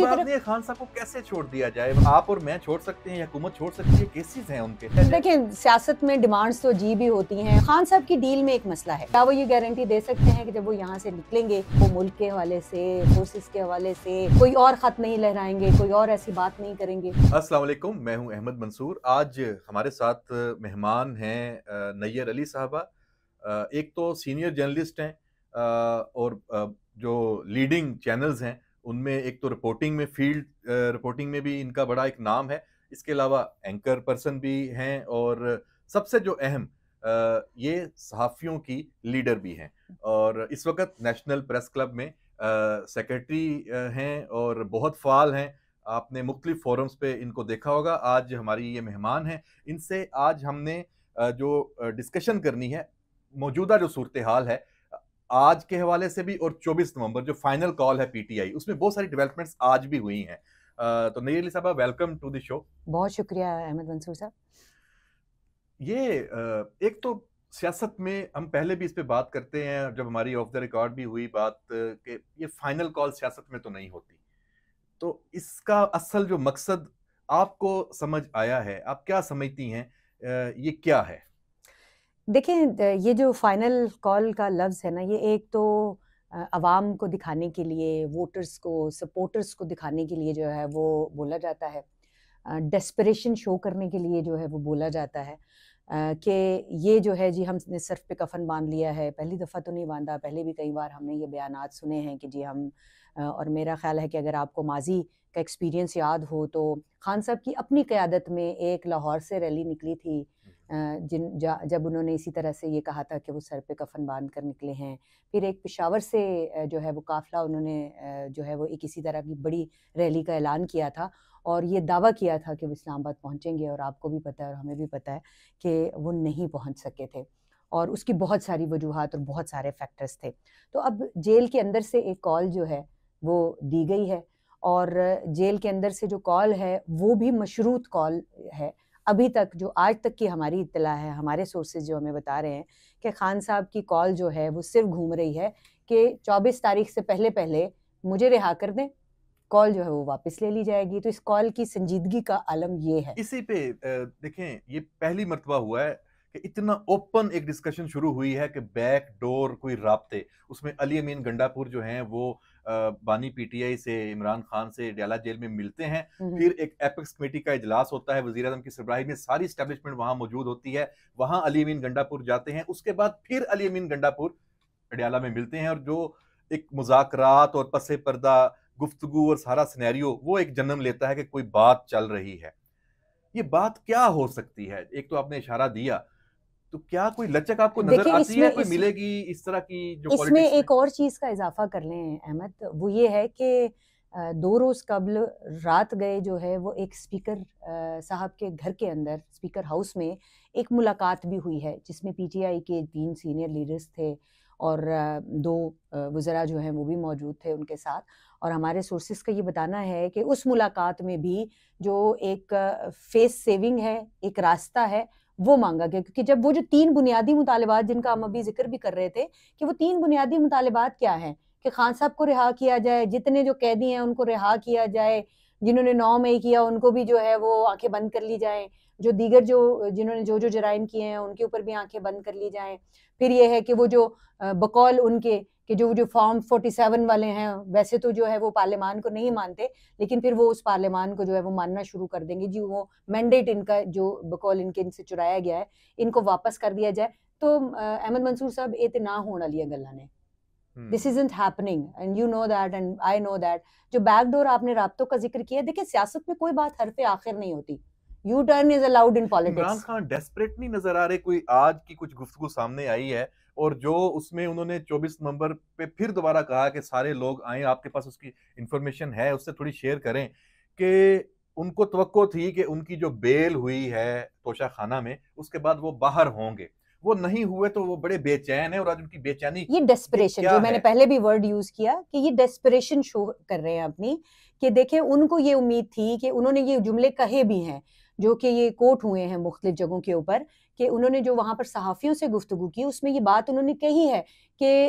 खान साहब को कैसे छोड़ दिया जाए हैं देखिए सियासत में डिमांड्स तो जी भी होती हैं खान साहब की डील में एक मसला है क्या वो ये गारंटी दे सकते हैं कि जब वो यहाँ से निकलेंगे वो मुल्क के हवाले से फोर्सेस के हवाले से कोई और खत नहीं लहराएंगे कोई और ऐसी बात नहीं करेंगे असला मैं हूँ अहमद मंसूर आज हमारे साथ मेहमान हैं नैयर अली साहबा एक तो सीनियर जर्नलिस्ट हैं और जो लीडिंग चैनल्स हैं उनमें एक तो रिपोर्टिंग में फील्ड रिपोर्टिंग में भी इनका बड़ा एक नाम है इसके अलावा एंकर पर्सन भी हैं और सबसे जो अहम ये सहाफ़ियों की लीडर भी हैं और इस वक्त नेशनल प्रेस क्लब में सेक्रेटरी हैं और बहुत फाल हैं आपने मुख्तलिफ फोरम्स पे इनको देखा होगा आज हमारी ये मेहमान हैं इनसे आज हमने जो डिस्कशन करनी है मौजूदा जो सूरत हाल है आज के हवाले से भी और 24 नवंबर जो फाइनल कॉल है पीटीआई उसमें बहुत सारी डेवलपमेंट्स आज भी हुई हैं तो नई अली साहब वेलकम टू शो बहुत शुक्रिया अहमद मंसूर साहब ये एक तो सियासत में हम पहले भी इस पर बात करते हैं जब हमारी ऑफ द रिकॉर्ड भी हुई बात कि ये फाइनल कॉल सियासत में तो नहीं होती तो इसका असल जो मकसद आपको समझ आया है आप क्या समझती हैं ये क्या है देखें ये जो फाइनल कॉल का लफ्ज़ है ना ये एक तो आवाम को दिखाने के लिए वोटर्स को सपोर्टर्स को दिखाने के लिए जो है वो बोला जाता है डेस्परेशन शो करने के लिए जो है वो बोला जाता है कि ये जो है जी हमने सिर्फ पे कफन बांध लिया है पहली दफ़ा तो नहीं बांधा पहले भी कई बार हमने ये बयान सुने हैं कि जी हम और मेरा ख्याल है कि अगर आपको माजी का एक्सपीरियंस याद हो तो खान साहब की अपनी क़्यादत में एक लाहौर से रैली निकली थी जिन जब उन्होंने इसी तरह से ये कहा था कि वो सर पे कफन बांध कर निकले हैं फिर एक पेशावर से जो है वो काफ़िला उन्होंने जो है वो एक इसी तरह की बड़ी रैली का ऐलान किया था और ये दावा किया था कि वो इस्लामाबाद पहुँचेंगे और आपको भी पता है और हमें भी पता है कि वो नहीं पहुँच सके थे और उसकी बहुत सारी वजूहत और बहुत सारे फैक्टर्स थे तो अब जेल के अंदर से एक कॉल जो है वो दी गई है और जेल के अंदर से जो कॉल है वो भी मशरूत कॉल है अभी तक जो आज तक की हमारी इतला है हमारे सोर्सेज जो हमें बता रहे हैं कि खान साहब की कॉल जो है वो सिर्फ घूम रही है कि 24 तारीख से पहले पहले मुझे रिहा कर दें कॉल जो है वो वापस ले ली जाएगी तो इस कॉल की संजीदगी का आलम ये है इसी पे देखें ये पहली मरतबा हुआ है कि इतना ओपन एक डिस्कशन शुरू हुई है कि बैक डोर कोई रबते उसमें अली अमीन गंडापुर जो हैं वो बानी पीटीआई से इमरान खान से डयाला जेल में मिलते हैं हम्म, हम्म। फिर एक एपेक्स कमेटी का इजलास होता है वजी अजम की सरबराही में सारी स्टैब्लिशमेंट वहां मौजूद होती है वहां अली अमीन गंडापुर जाते हैं उसके बाद फिर अली अमीन गंडापुर अडयाला में मिलते हैं और जो एक मुजाकरात और पसे पर्दा गुफ्तगु और सारा सिनेरियो वो एक जन्म लेता है कि कोई बात चल रही है ये बात क्या हो सकती है एक तो आपने इशारा दिया तो क्या कोई लचक आपको नजर आती है कोई मिलेगी इस तरह की जो इसमें एक और चीज का इजाफा कर लें अहमद वो ये है कि दो रोज़ कबल रात गए जो है वो एक स्पीकर साहब के घर के अंदर स्पीकर हाउस में एक मुलाकात भी हुई है जिसमें पीटीआई के तीन सीनियर लीडर्स थे और दो वज़रा जो हैं वो भी मौजूद थे उनके साथ और हमारे सोर्सेस का ये बताना है कि उस मुलाकात में भी जो एक फेस सेविंग है एक रास्ता है वो मांगा गया क्योंकि जब वो जो तीन बुनियादी मुतालबात जिनका हम अभी जिक्र भी कर रहे थे कि वो तीन बुनियादी मुतालबात क्या है कि खान साहब को रिहा किया जाए जितने जो कैदी हैं उनको रिहा किया जाए जिन्होंने नौ मई किया उनको भी जो है वो आंखें बंद कर ली जाएं जो दीगर जो जिन्होंने जो जो जराइम किए हैं उनके ऊपर भी आंखें बंद कर ली जाएं फिर यह है कि वो जो बकौल उनके कि जो जो फॉर्म 47 वाले हैं वैसे तो जो है वो पार्लियामान को नहीं मानते लेकिन फिर वो उस पार्लियामान को जो है वो मानना शुरू कर देंगे जी वो मैंडेट इनका जो बकौल इनके इनसे चुराया गया है इनको वापस कर दिया जाए तो अहमद मंसूर साहब ये तो ना होने वाली गल ने this isn't happening and you know that and I know that जो बैकडोर आपने रबतों का जिक्र किया देखिए सियासत में कोई बात हर पे आखिर नहीं होती U turn is allowed in politics Imran Khan desperate नहीं नजर आ रहे कोई आज की कुछ गुफ्तगू सामने आई है और जो उसमें उन्होंने 24 नवंबर पे फिर दोबारा कहा कि सारे लोग आए आपके पास उसकी इंफॉर्मेशन है उससे थोड़ी शेयर करें कि उनको तो थी कि उनकी जो बेल हुई है तोशा खाना में उसके बाद वो बाहर होंगे वो नहीं हुए तो वो बड़े बेचैन है और आज उनकी बेचैनी ये डेस्परेशन जो मैंने पहले भी वर्ड यूज किया कि ये डेस्परेशन शो कर रहे हैं अपनी कि देखे उनको ये उम्मीद थी कि उन्होंने ये जुमले कहे भी हैं जो कि ये कोट हुए हैं मुख्तलिफ जगहों के ऊपर कि उन्होंने जो वहाँ पर सहाफ़ियों से गुफ्तु की उसमें ये बात उन्होंने कही है कि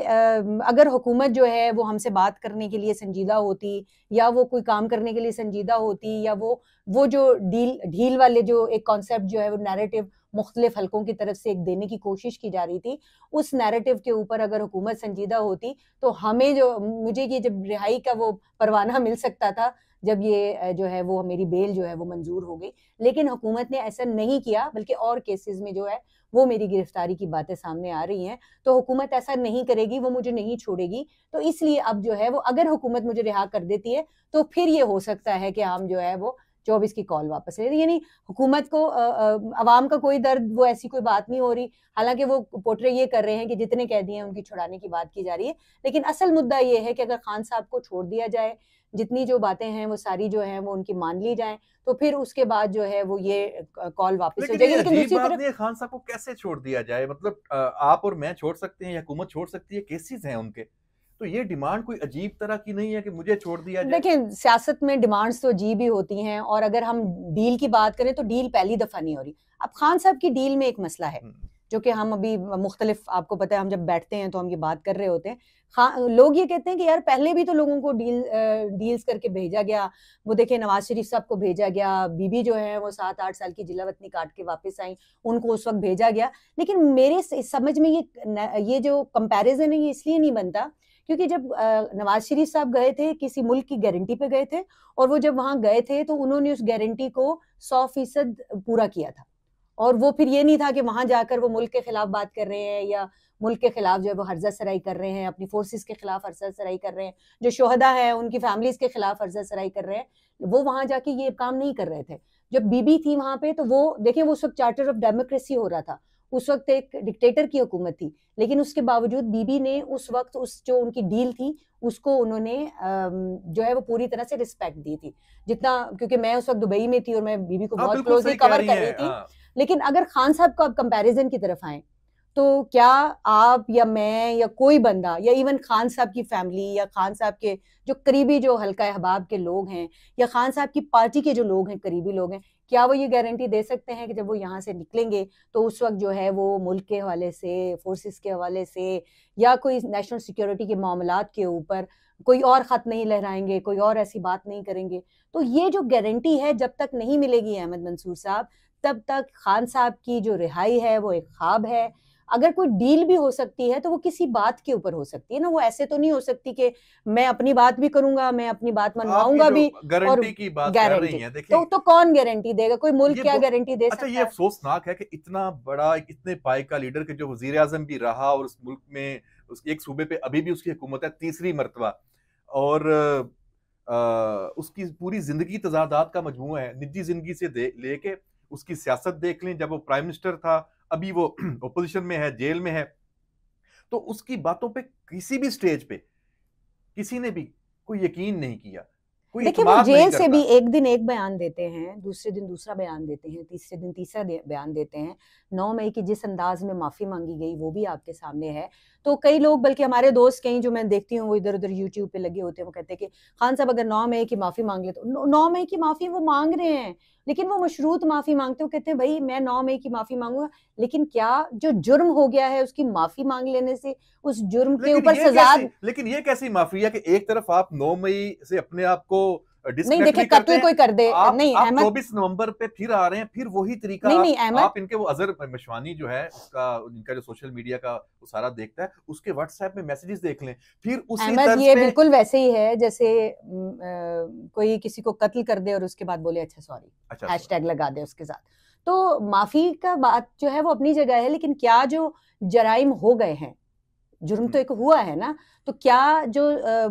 अगर हुकूमत जो है वो हमसे बात करने के लिए संजीदा होती या वो कोई काम करने के लिए संजीदा होती या वो वो जो डील ढील वाले जो एक कॉन्सेप्ट जो है वो नैरेटिव मुख्तलिफ हल्कों की तरफ से एक देने की कोशिश की जा रही थी उस नैरेटिव के ऊपर अगर हुकूमत संजीदा होती तो हमें जो मुझे ये जब रिहाई का वो परवाना मिल सकता था जब ये जो है वो मेरी बेल जो है वो मंजूर हो गई लेकिन हुकूमत ने ऐसा नहीं किया बल्कि और केसेस में जो है वो मेरी गिरफ्तारी की बातें सामने आ रही हैं तो हुकूमत ऐसा नहीं करेगी वो मुझे नहीं छोड़ेगी तो इसलिए अब जो है वो अगर हुकूमत मुझे रिहा कर देती है तो फिर ये हो सकता है कि हम जो है वो चौबीस की कॉल वापस ले यानी हुकूमत को आवाम का कोई दर्द वो ऐसी कोई बात नहीं हो रही हालांकि वो पोटरे ये कर रहे हैं कि जितने कैदी हैं उनकी छुड़ाने की बात की जा रही है लेकिन असल मुद्दा ये है कि अगर खान साहब को छोड़ दिया जाए जितनी जो बातें हैं वो सारी जो है वो उनकी मान ली जाए तो फिर उसके बाद जो है वो ये कॉल वापस हो जाएगी लेकिन दूसरी तरफ खान साहब को कैसे छोड़ दिया जाए मतलब आप और मैं छोड़ सकते हैं या हुकूमत छोड़ सकती है केसेस हैं उनके तो ये डिमांड कोई अजीब तरह की नहीं है कि मुझे छोड़ दिया जाए देखिए सियासत में डिमांड्स तो अजीब ही होती हैं और अगर हम डील की बात करें तो डील पहली दफ़ा नहीं हो रही अब खान साहब की डील में एक मसला है हम्म। जो कि हम अभी मुख्तलिफ आपको पता है हम जब बैठते हैं तो हम ये बात कर रहे होते हैं हाँ लोग ये कहते हैं कि यार पहले भी तो लोगों को डील डील्स करके भेजा गया वो देखे नवाज शरीफ साहब को भेजा गया बीबी जो है वो सात आठ साल की जिला वतनी काट के वापस आई उनको उस वक्त भेजा गया लेकिन मेरे समझ में ये ये जो कंपैरिजन है ये इसलिए नहीं बनता क्योंकि जब नवाज शरीफ साहब गए थे किसी मुल्क की गारंटी पे गए थे और वो जब वहाँ गए थे तो उन्होंने उस गारंटी को सौ फीसद पूरा किया था और वो फिर ये नहीं था कि वहां जाकर वो मुल्क के खिलाफ बात कर रहे हैं या मुल्क के खिलाफ जो है वो हर्जा सराई कर रहे हैं अपनी फोर्सेस के खिलाफ हर्जा सराई कर रहे हैं जो शोहदा है उनकी फैमिलीज के खिलाफ हर्जा सराई कर रहे हैं वो वहां जाके ये काम नहीं कर रहे थे जब बीबी थी वहाँ पे तो वो देखें वो उस वक्त चार्टर ऑफ डेमोक्रेसी हो रहा था उस वक्त एक डिक्टेटर की हुकूमत थी लेकिन उसके बावजूद बीबी ने उस वक्त उस जो उनकी डील थी उसको उन्होंने जो है वो पूरी तरह से रिस्पेक्ट दी थी जितना क्योंकि मैं उस वक्त दुबई में थी और मैं बीबी को हाँ, बहुत क्लोजली कवर कर रही थी हाँ। लेकिन अगर खान साहब को आप कंपैरिजन की तरफ आए तो क्या आप या मैं या कोई बंदा या इवन खान साहब की फैमिली या खान साहब के जो करीबी जो हल्का अहबाब के लोग हैं या खान साहब की पार्टी के जो लोग हैं करीबी लोग हैं क्या वो ये गारंटी दे सकते हैं कि जब वो यहाँ से निकलेंगे तो उस वक्त जो है वो मुल्क के हवाले से फोर्सेस के हवाले से या कोई नेशनल सिक्योरिटी के मामला के ऊपर कोई और ख़त नहीं लहराएंगे कोई और ऐसी बात नहीं करेंगे तो ये जो गारंटी है जब तक नहीं मिलेगी अहमद मंसूर साहब तब तक खान साहब की जो रिहाई है वो एक ख्वाब है अगर कोई डील भी हो सकती है तो वो किसी बात के ऊपर हो सकती है ना वो ऐसे तो नहीं हो सकती कि मैं अपनी बात भी करूंगा मैं अपनी बात मनवाऊंगा भी गारंटी की बात कर रही है देखिए तो, तो कौन गारंटी देगा कोई मुल्क क्या गारंटी दे अच्छा, सकता ये है ये अफसोसनाक है कि इतना बड़ा इतने पाए का लीडर के जो वजीर आजम भी रहा और उस मुल्क में उस एक सूबे पे अभी भी उसकी हुकूमत है तीसरी मरतबा और उसकी पूरी जिंदगी तजादात का मजमू है निजी जिंदगी से लेके उसकी सियासत देख लें जब वो प्राइम मिनिस्टर था अभी वो ओपोजिशन में है जेल में है तो उसकी बातों पे किसी भी स्टेज पे किसी ने भी कोई यकीन नहीं किया देखिए वो जेल से भी एक दिन एक बयान देते हैं दूसरे दिन दूसरा बयान देते हैं तीसरे दिन तीसरा बयान देते हैं नौ मई की जिस अंदाज में माफी मांगी गई वो भी आपके सामने है तो कई लोग बल्कि हमारे दोस्त कहीं जो मैं देखती हूँ वो इधर उधर यूट्यूब पे लगे होते हैं वो कहते हैं कि खान साहब अगर नौ मई की माफ़ी मांग ले तो नौ मई की माफ़ी वो मांग रहे हैं लेकिन वो मशरूत माफ़ी मांगते हो कहते हैं भाई मैं नौ मई की माफ़ी मांगूंगा लेकिन क्या जो जुर्म हो गया है उसकी माफ़ी मांग लेने से उस जुर्म के ऊपर सजा लेकिन ये कैसी माफ़ी है कि एक तरफ आप नौ मई से अपने आप को नहीं देखिए कत्ल कोई कर दे आप, नहीं आप अहमद चौबीस नवंबर पे फिर आ रहे हैं फिर वही तरीका नहीं, नहीं, आप, आप इनके वो अजहर मशवानी जो है उसका इनका जो सोशल मीडिया का वो सारा देखता है उसके व्हाट्सएप में मैसेजेस देख लें फिर उसी अहमद ये बिल्कुल वैसे ही है जैसे कोई किसी को कत्ल कर दे और उसके बाद बोले अच्छा सॉरी हैश अच्छा, लगा दे उसके साथ तो माफी का बात जो है वो अपनी जगह है लेकिन क्या जो जराइम हो गए हैं जुर्म तो हम्म। एक हुआ है ना तो क्या जो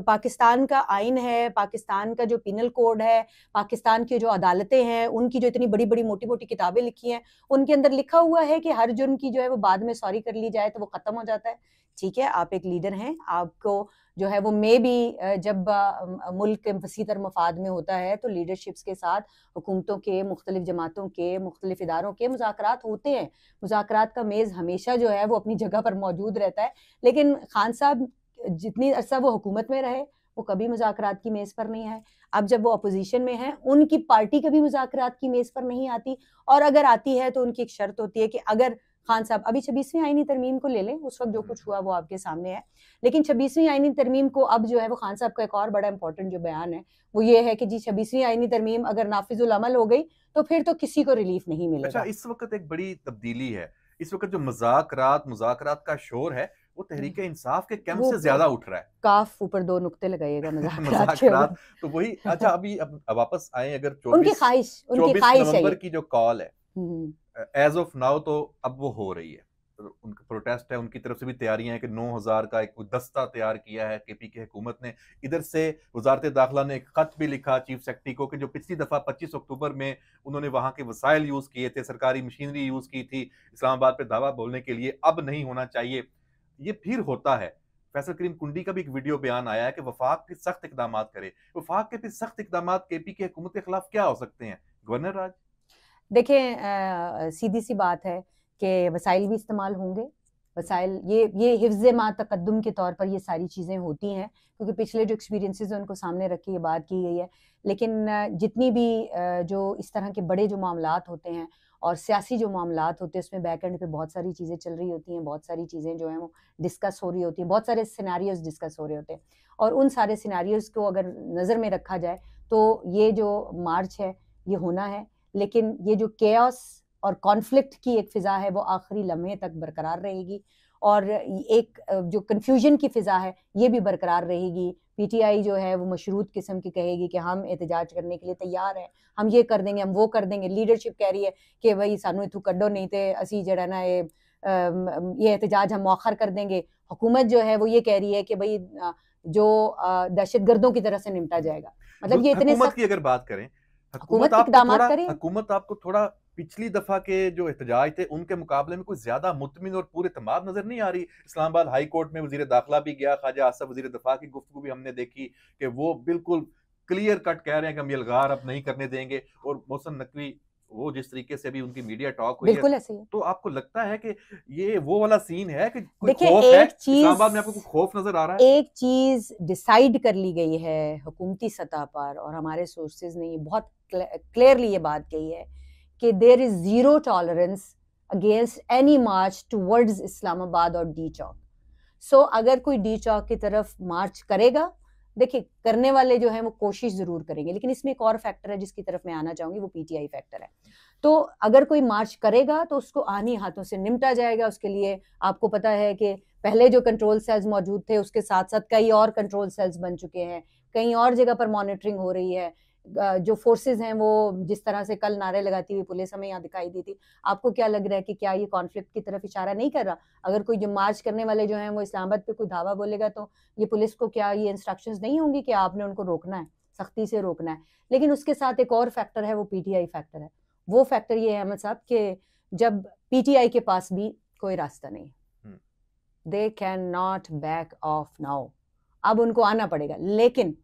पाकिस्तान का आइन है पाकिस्तान का जो पिनल कोड है पाकिस्तान की जो अदालतें हैं उनकी जो इतनी बड़ी बड़ी मोटी मोटी किताबें लिखी हैं उनके अंदर लिखा हुआ है कि हर जुर्म की जो है वो बाद में सॉरी कर ली जाए तो वो ख़त्म हो जाता है ठीक है आप एक लीडर हैं आपको जो है वो मे भी जब मुल्क वसी तर मफाद में होता है तो लीडरशिप्स के साथ हुकूमतों के मुख्तलिफ जमातों के मुख्तलिफ इदारों के मुजात होते हैं मुजात का मेज़ हमेशा जो है वो अपनी जगह पर मौजूद रहता है लेकिन खान साहब जितनी अरसा वो हुकूमत में रहे वो कभी मुजात की मेज़ पर नहीं आए अब जब वो अपोजिशन में है उनकी पार्टी कभी मुजात की मेज़ पर नहीं आती और अगर आती है तो उनकी एक शर्त होती है कि अगर खान साहब अभी छब्बीसवीं आईनी तरमीम को ले लें उस वक्त जो हम्म। कुछ हुआ वो आपके सामने है लेकिन छब्बीसवीं आईनी तरमीम को अब जो है वो खान साहब का एक और बड़ा इंपॉर्टेंट जो बयान है वो ये है कि जी छब्बीसवीं आईनी तरमीम अगर नाफिजुलमल हो गई तो फिर तो किसी को रिलीफ नहीं अच्छा, मिलेगा अच्छा इस वक्त एक बड़ी तब्दीली है इस वक्त जो मजाक मुजाकर का शोर है वो तहरीक हम्म। इंसाफ के कैंप से ज्यादा उठ रहा है काफ ऊपर दो नुकते लगाइएगा मजाक तो वही अच्छा अभी अब वापस आए अगर उनकी ख्वाहिश उनकी ख्वाहिश की जो कॉल है एज ऑफ नाउ तो अब वो हो रही है तो उनका प्रोटेस्ट है उनकी तरफ से भी तैयारियां हैं कि 9000 का एक दस्ता तैयार किया है केपी की हुकूमत ने इधर से वजारत दाखिला ने एक खत भी लिखा चीफ सेक्रेटरी को कि जो पिछली दफ़ा पच्चीस अक्टूबर में उन्होंने वहां के वसाइल यूज़ किए थे सरकारी मशीनरी यूज़ की थी इस्लामाबाद पे धावा बोलने के लिए अब नहीं होना चाहिए ये फिर होता है फैसल करीम कुंडी का भी एक वीडियो बयान आया है कि वफाक फिर सख्त इकदाम करे वफाक के फिर सख्त इकदाम के पी के हुकूमत के खिलाफ क्या हो सकते हैं गवर्नर राज देखें सीधी सी बात है कि वसाइल भी इस्तेमाल होंगे वसाइल ये ये हिफ्ज़ माँ तकदम के तौर पर ये सारी चीज़ें होती हैं क्योंकि पिछले जो एक्सपीरियंसेस हैं उनको सामने रख के ये बात की गई है लेकिन जितनी भी जो इस तरह के बड़े जो मामला होते हैं और सियासी जो मामला होते हैं उसमें बैक एंड पे बहुत सारी चीज़ें चल रही होती हैं बहुत सारी चीज़ें जो हैं वो डिस्कस हो रही होती हैं बहुत सारे सिनारीज डिस्कस हो रहे होते हैं और उन सारे सिनारीज को अगर नज़र में रखा जाए तो ये जो मार्च है ये होना है लेकिन ये जो केयस और कॉन्फ्लिक्ट की एक फ़िज़ा है वो आखिरी लम्हे तक बरकरार रहेगी और एक जो कन्फ्यूजन की फ़िज़ा है ये भी बरकरार रहेगी पीटीआई जो है वो मशरूत किस्म की कहेगी कि हम एहतजाज करने के लिए तैयार हैं हम ये कर देंगे हम वो कर देंगे लीडरशिप कह रही है कि भाई सानू इतू कड्डो नहीं थे असी जरा ना ये ये एहतजाज हम मौखर कर देंगे हुकूमत जो है वो ये कह रही है कि भाई जो दहशत गर्दों की तरह से निपटा जाएगा मतलब ये इतने की अगर बात करें करें हुकूमत आपको थोड़ा पिछली दफा के जो एहतजाज थे उनके मुकाबले में कोई ज्यादा मुतमिन और पूरे तमाम नजर नहीं आ रही इस्लामाबाद हाई कोर्ट में वजीर दाखिला भी गया ख्वाजा आसफ वजी दफा की गुफ्तु भी हमने देखी कि वो बिल्कुल क्लियर कट कह रहे हैं कि हम ये अब नहीं करने देंगे और मोहसन नकवी वो जिस तरीके से भी उनकी मीडिया टॉक हुई है, है तो आपको लगता है कि ये वो वाला सीन है कि देखिए एक चीज में आपको खौफ नजर आ रहा है एक चीज डिसाइड कर ली गई है हुकूमती सतह पर और हमारे सोर्सेज ने ये बहुत क्लियरली ये बात कही है कि there is zero tolerance against any march towards Islamabad और डी चौक सो अगर कोई डी चौक की तरफ मार्च करेगा देखिए करने वाले जो है वो कोशिश ज़रूर करेंगे लेकिन इसमें एक और फैक्टर है जिसकी तरफ मैं आना चाहूंगी वो पीटीआई फैक्टर है तो अगर कोई मार्च करेगा तो उसको आनी हाथों से निमटा जाएगा उसके लिए आपको पता है कि पहले जो कंट्रोल सेल्स मौजूद थे उसके साथ साथ कई और कंट्रोल सेल्स बन चुके हैं कई और जगह पर मॉनिटरिंग हो रही है जो फोर्सेस हैं वो जिस तरह से कल नारे लगाती हुई पुलिस हमें यहाँ दिखाई दी थी आपको क्या लग रहा है कि क्या ये कॉन्फ्लिक्ट की तरफ इशारा नहीं कर रहा अगर कोई जो मार्च करने वाले जो हैं वो इस्लामाबाद पे कोई धावा बोलेगा तो ये पुलिस को क्या ये इंस्ट्रक्शंस नहीं होंगी कि आपने उनको रोकना है सख्ती से रोकना है लेकिन उसके साथ एक और फैक्टर है वो पीटीआई फैक्टर है वो फैक्टर ये है अहमद साहब कि जब पीटीआई के पास भी कोई रास्ता नहीं they can not back off now अब उनको आना पड़ेगा लेकिन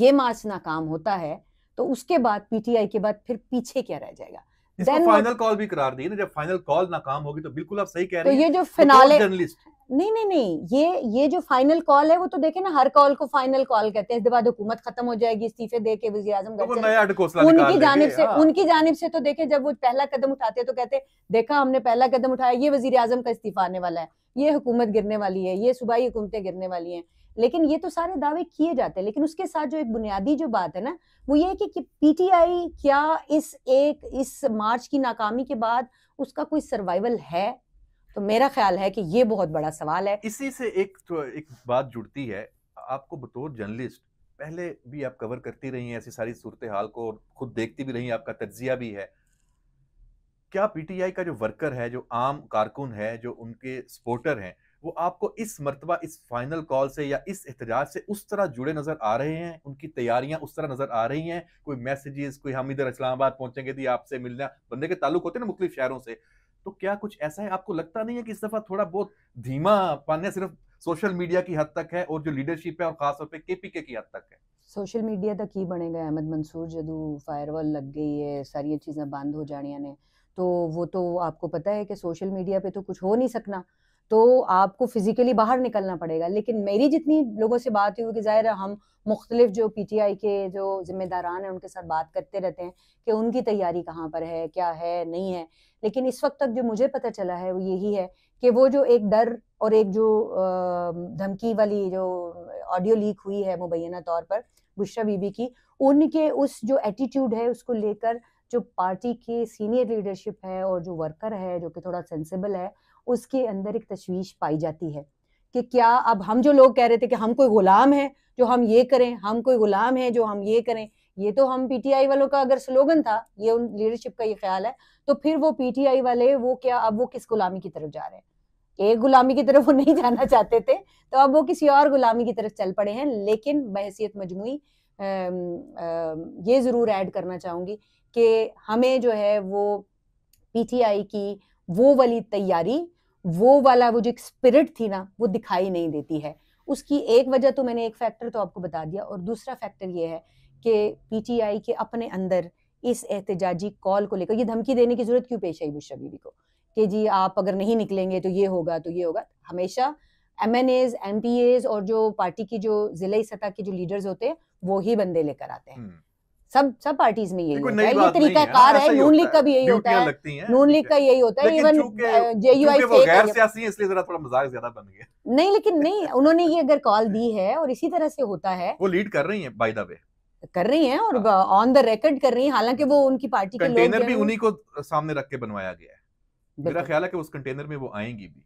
ये मार्च नाकाम होता है तो उसके बाद पीटीआई के बाद फिर पीछे क्या रह जाएगा इसको फाइनल कॉल भी करार दी ना जब फाइनल कॉल नाकाम होगी तो बिल्कुल आप सही कह रहे तो हैं तो ये जो फिनाले जर्नलिस्ट नहीं नहीं नहीं ये ये जो फाइनल कॉल है वो तो देखे ना हर कॉल को फाइनल कॉल कहते हैं इसके बाद हुकूमत खत्म हो जाएगी इस्तीफे दे के वजी आजम तो उनकी जानब से हाँ। उनकी जानब से तो देखे जब वो पहला कदम उठाते तो कहते देखा हमने पहला कदम उठाया ये वजीर आजम का इस्तीफा आने वाला है ये हुकूमत गिरने वाली है ये सुबह हुकूमतें गिरने वाली है लेकिन ये तो सारे दावे किए जाते हैं लेकिन उसके साथ जो एक बुनियादी जो बात है ना वो ये है कि, कि पीटीआई क्या इस एक इस मार्च की नाकामी के बाद उसका कोई सर्वाइवल है तो मेरा ख्याल है कि ये बहुत बड़ा सवाल है इसी से एक तो एक बात जुड़ती है आपको बतौर जर्नलिस्ट पहले भी आप कवर करती रही हैं ऐसी सारी सूरत हाल को और खुद देखती भी रही हैं आपका तजिया भी है क्या पीटीआई का जो वर्कर है जो आम कारकुन है जो उनके सपोर्टर हैं वो आपको इस मरतबा इस फाइनल कॉल से या इस एहतजाज से उस तरह जुड़े नजर आ रहे हैं उनकी तैयारियां उस तरह नजर आ रही हैं कोई मैसेजेस कोई हम इधर इस्लामाबाद पहुंचेंगे तो आपसे मिलना बंदे के ताल्लुक होते हैं ना मुख्तलिफ शहरों से तो क्या कुछ ऐसा है आपको लगता नहीं है कि इस दफा थोड़ा बहुत धीमा पाना सिर्फ सोशल मीडिया की हद तक है और जो लीडरशिप है और खासतौर पर के पी के की हद तक है सोशल मीडिया ਦਾ ਕੀ ਬਣੇਗਾ ਅਹਿਮਦ ਮਨਸੂਰ ਜਦੋਂ लग गई है ਹੈ ਸਾਰੀਆਂ बंद हो जा ਜਾਣੀਆਂ ਨੇ तो वो तो आपको पता है कि सोशल मीडिया पे तो कुछ हो नहीं सकना तो आपको फिजिकली बाहर निकलना पड़ेगा लेकिन मेरी जितनी लोगों से बात हुई कि ज़ाहिर हम मुख्तलिफ जो पी टी आई के जो जिम्मेदारान हैं उनके साथ बात करते रहते हैं कि उनकी तैयारी कहाँ पर है क्या है नहीं है लेकिन इस वक्त तक जो मुझे पता चला है वो यही है कि वो जो एक डर और एक जो धमकी वाली जो ऑडियो लीक हुई है मुबैना तौर पर बुशरा बीबी की उनके उस जो एटीट्यूड है उसको लेकर जो पार्टी की सीनियर लीडरशिप है और जो वर्कर है जो कि थोड़ा सेंसिबल है उसके अंदर एक तशवीश पाई जाती है कि क्या अब हम जो लोग कह रहे थे कि हम कोई गुलाम हैं जो हम ये करें हम कोई गुलाम हैं जो हम ये करें ये तो हम पीटीआई वालों का अगर स्लोगन था ये उन लीडरशिप का ये ख्याल है तो फिर वो पीटीआई वाले वो क्या अब वो किस गुलामी की तरफ जा रहे हैं एक गुलामी की तरफ वो नहीं जाना चाहते थे तो अब वो किसी और गुलामी की तरफ चल पड़े हैं लेकिन बहसीत मजमू ये ज़रूर ऐड करना चाहूंगी कि हमें जो है वो पीटीआई की वो वाली तैयारी वो वाला वो जो स्पिरिट थी ना वो दिखाई नहीं देती है उसकी एक वजह तो मैंने एक फैक्टर तो आपको बता दिया और दूसरा फैक्टर ये है कि पीटीआई के अपने अंदर इस एहतजाजी कॉल को लेकर ये धमकी देने की जरूरत क्यों पेश आई बुशरा बीबी को कि जी आप अगर नहीं निकलेंगे तो ये होगा तो ये होगा हमेशा M N H M P H और जो पार्टी की जो जिले सतह के जो लीडर्स होते हैं वो ही बंदे लेकर आते हैं हम्म। सब सब पार्टीज में यही होता है ये तरीका कार है नून लीग का भी यही होता है नून लीग का यही होता है इवन जेयूआई इसलिए जरा थोड़ा मजाक ज्यादा बन गया नहीं लेकिन नहीं उन्होंने ये अगर कॉल दी है और इसी तरह से होता है वो लीड कर रही है बाय द वे कर रही हैं और ऑन द रिकॉर्ड कर रही हैं हालांकि वो उनकी पार्टी के लोग कंटेनर भी उन्हीं को सामने रख के बनवाया गया है मेरा ख्याल है कि उस कंटेनर में वो आएंगी भी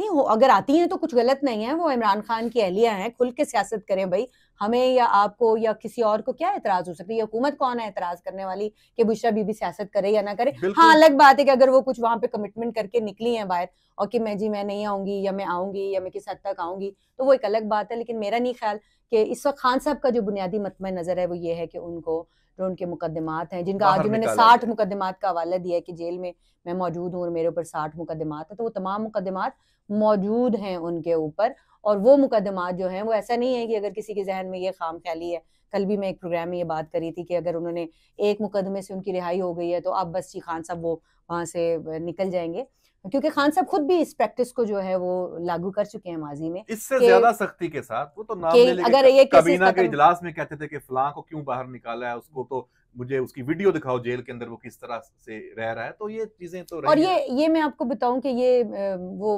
नहीं हो अगर आती हैं तो कुछ गलत नहीं है वो इमरान खान की अहलिया हैं खुल के सियासत करें भाई हमें या आपको या किसी और को क्या एतराज हो सकती है हुकूमत कौन है एतराज करने वाली कि बुशरा बीबी सियासत करे या ना करे हाँ अलग बात है कि अगर वो कुछ वहाँ पे कमिटमेंट करके निकली है बाहर और कि मैं जी मैं नहीं आऊंगी या मैं आऊंगी या मैं किस हद तक आऊंगी तो वो एक अलग बात है लेकिन मेरा नहीं ख्याल कि इस वक्त खान साहब का जो बुनियादी मतम नज़र है वो ये है कि उनको जो उनके मुकदमात हैं जिनका आज मैंने साठ मुकदमात का हवाला दिया है कि जेल में मैं मौजूद हूँ और मेरे ऊपर साठ मुकदमात है तो वो तमाम मुकदमात मौजूद हैं उनके ऊपर और वो मुकदमात जो हैं वो ऐसा नहीं है कि अगर किसी के जहन में ये खाम ख्याली है कल भी मैं एक प्रोग्राम में ये बात करी थी कि अगर उन्होंने एक मुकदमे से उनकी रिहाई हो गई है तो अब बस जी खान साहब वो वहाँ से निकल जाएंगे क्योंकि खान साहब खुद भी इस प्रैक्टिस को जो है वो लागू कर चुके हैं माजी में इससे ज्यादा सख्ती के साथ वो तो नाम अगर ये कबीना के इजलास में कहते थे कि फलां को क्यों बाहर निकाला है उसको तो मुझे उसकी वीडियो दिखाओ जेल के अंदर वो किस तरह से रह रहा है तो ये चीजें तो और ये ये मैं आपको बताऊं कि ये वो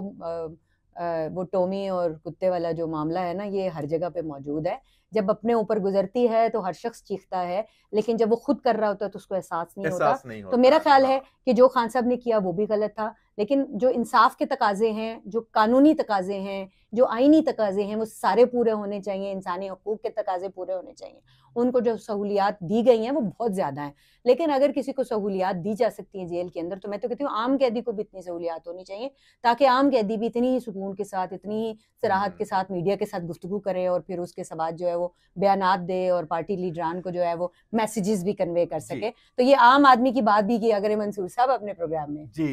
वो टोमी और कुत्ते वाला जो मामला है ना ये हर जगह पे मौजूद है जब अपने ऊपर गुजरती है तो हर शख्स चीखता है लेकिन जब वो खुद कर रहा होता है तो उसको एहसास नहीं, नहीं तो होता तो मेरा ख्याल हाँ। है कि जो खान साहब ने किया वो भी गलत था लेकिन जो इंसाफ के तकाजे हैं जो कानूनी तकाजे हैं जो आइनी तकाजे हैं वो सारे पूरे होने चाहिए इंसानी हकूक़ के तकाजे पूरे होने चाहिए उनको जो सहूलियात दी गई हैं वो बहुत ज़्यादा हैं लेकिन अगर किसी को सहूलियात दी जा सकती है जेल के अंदर तो मैं तो कहती हूँ आम कैदी को भी इतनी सहूलियात होनी चाहिए ताकि आम कैदी भी इतनी ही सुकून के साथ इतनी ही सराहत के हम्म। साथ मीडिया के साथ गुफ्तु करे और फिर उसके बाद जो है वो बयान दे और पार्टी लीडरान को जो है वो मैसेजेस भी कन्वे कर सके तो ये आम आदमी की बात भी की अगर मंसूर साहब अपने प्रोग्राम में जी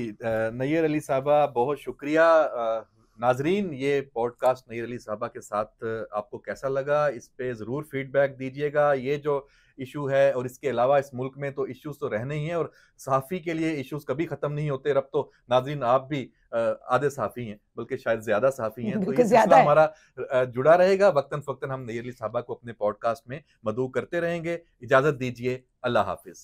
नैयर अली साहबा बहुत शुक्रिया नाजरीन ये पॉडकास्ट नहीर अली साहबा के साथ आपको कैसा लगा इस पर ज़रूर फीडबैक दीजिएगा ये जो इशू है और इसके अलावा इस मुल्क में तो इश्यूज़ तो रहने ही हैं और सहाफ़ी के लिए इश्यूज़ कभी ख़त्म नहीं होते रब तो नाजरीन आप भी आधे सहाफ़ी हैं बल्कि शायद ज़्यादा सहाफ़ी हैं तो ये है। हमारा जुड़ा रहेगा वक्ता फ़क्ता हम नई अली साहबा को अपने पॉडकास्ट में मदू करते रहेंगे इजाज़त दीजिए अल्लाह हाफिज़